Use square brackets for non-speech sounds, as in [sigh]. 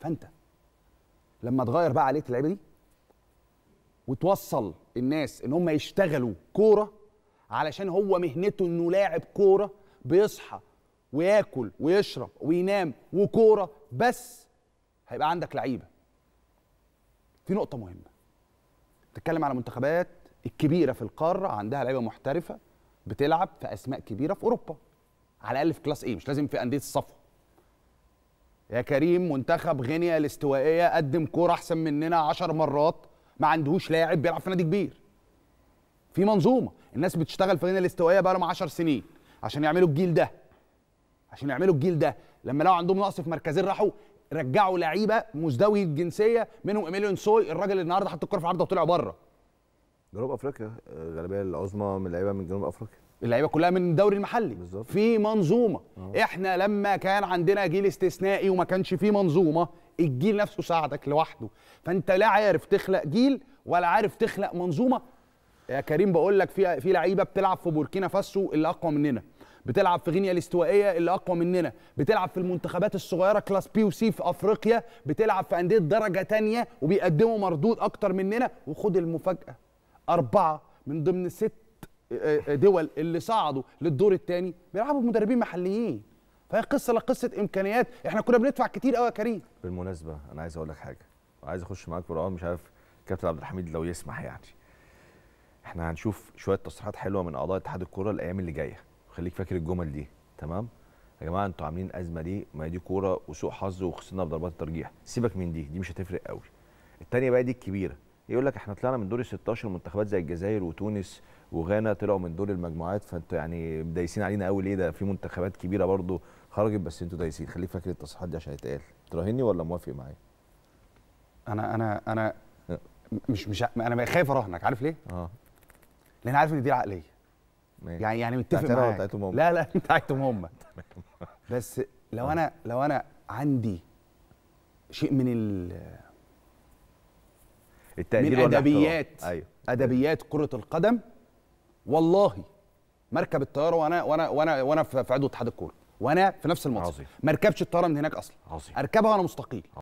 فانت لما تغير بقى عقليه اللعيبه دي وتوصل الناس ان هم يشتغلوا كوره علشان هو مهنته انه لاعب كوره بيصحى وياكل ويشرب وينام وكوره بس هيبقى عندك لعيبه في نقطه مهمه تتكلم على منتخبات الكبيره في القاره عندها لعيبه محترفه بتلعب في اسماء كبيره في اوروبا على الاقل في كلاس ايه مش لازم في انديه الصفوه يا كريم منتخب غينيا الاستوائيه قدم كوره احسن مننا 10 مرات ما عندهوش لاعب بيلعب في نادي كبير في منظومه الناس بتشتغل في غينيا الاستوائيه بقى لهم 10 سنين عشان يعملوا الجيل ده عشان يعملوا الجيل ده لما لقوا عندهم نقص في مركزين راحوا رجعوا لعيبه مزدوي الجنسيه منهم ايميليون سوي الراجل النهارده حط الكوره في العارضه وطلع بره جنوب افريقيا الغالبيه آه، العظمى من اللعيبه من جنوب افريقيا اللعيبه كلها من الدوري المحلي بالزبط. في منظومه أوه. احنا لما كان عندنا جيل استثنائي وما كانش في منظومه الجيل نفسه ساعدك لوحده فانت لا عارف تخلق جيل ولا عارف تخلق منظومه يا كريم بقول لك في في لعيبه بتلعب في بوركينا فاسو اللي اقوى مننا بتلعب في غينيا الاستوائيه اللي اقوى مننا بتلعب في المنتخبات الصغيره كلاس بي وسي في افريقيا بتلعب في انديه درجه تانية وبيقدموا مردود اكتر مننا وخد المفاجاه اربعه من ضمن ست آه، آه، دول اللي صعدوا للدور الثاني بيلعبوا بمدربين محليين فهي قصه لقصه امكانيات احنا كنا بندفع كتير قوي يا كريم بالمناسبه انا عايز اقول لك حاجه وعايز اخش معاك في مش عارف كابتن عبد الحميد لو يسمح يعني احنا هنشوف شويه تصريحات حلوه من اعضاء اتحاد الكوره الايام اللي جايه خليك فاكر الجمل دي تمام يا جماعه انتوا عاملين ازمه ليه ما دي كوره وسوء حظ وخسرنا بضربات الترجيح سيبك من دي دي مش هتفرق قوي الثانيه بقى دي الكبيره يقول لك احنا طلعنا من دور ال 16 منتخبات زي الجزائر وتونس وغانا طلعوا من دور المجموعات فانتوا يعني دايسين علينا قوي ليه ده في منتخبات كبيره برضو خرجت بس انتوا دايسين خليك فاكر التصريحات دي عشان هيتقال تراهني ولا موافق معايا؟ انا انا انا أه. مش مش انا خايف اراهنك عارف ليه؟ اه لان عارف ان دي عقليه يعني يعني متفق معاك لا لا بتاعتهم [laughs] هم [laughs] بس لو أه. انا لو انا عندي شيء من ال التقدير من ادبيات أيوة. ادبيات كره القدم والله مركب الطياره وانا وانا وانا وانا في عدو اتحاد الكوره وانا في نفس المنصب ما اركبش الطياره من هناك اصلا عظيم. اركبها وانا مستقيل